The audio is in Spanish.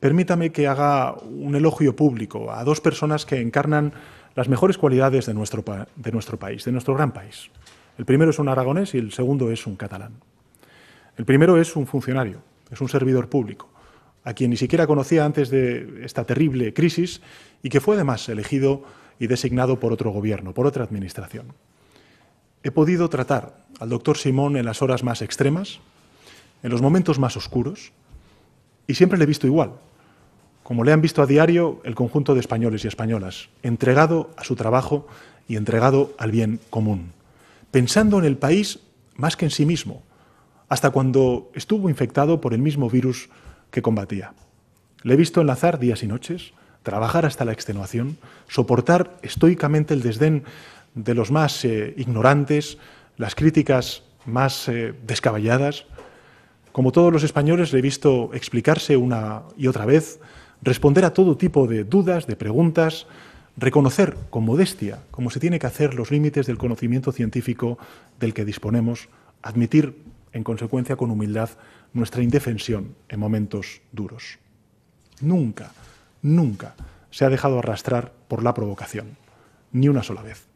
Permítame que haga un elogio público a dos personas que encarnan las mejores cualidades de nuestro, de nuestro país, de nuestro gran país. El primero es un aragonés y el segundo es un catalán. El primero es un funcionario, es un servidor público, a quien ni siquiera conocía antes de esta terrible crisis y que fue además elegido y designado por otro gobierno, por otra administración. He podido tratar al doctor Simón en las horas más extremas, en los momentos más oscuros, y siempre le he visto igual, como le han visto a diario el conjunto de españoles y españolas, entregado a su trabajo y entregado al bien común, pensando en el país más que en sí mismo, hasta cuando estuvo infectado por el mismo virus que combatía. Le he visto enlazar días y noches, trabajar hasta la extenuación, soportar estoicamente el desdén de los más eh, ignorantes, las críticas más descaballadas. Eh, descabelladas, como todos los españoles, le he visto explicarse una y otra vez, responder a todo tipo de dudas, de preguntas, reconocer con modestia, como se tiene que hacer, los límites del conocimiento científico del que disponemos, admitir, en consecuencia, con humildad, nuestra indefensión en momentos duros. Nunca, nunca se ha dejado arrastrar por la provocación, ni una sola vez.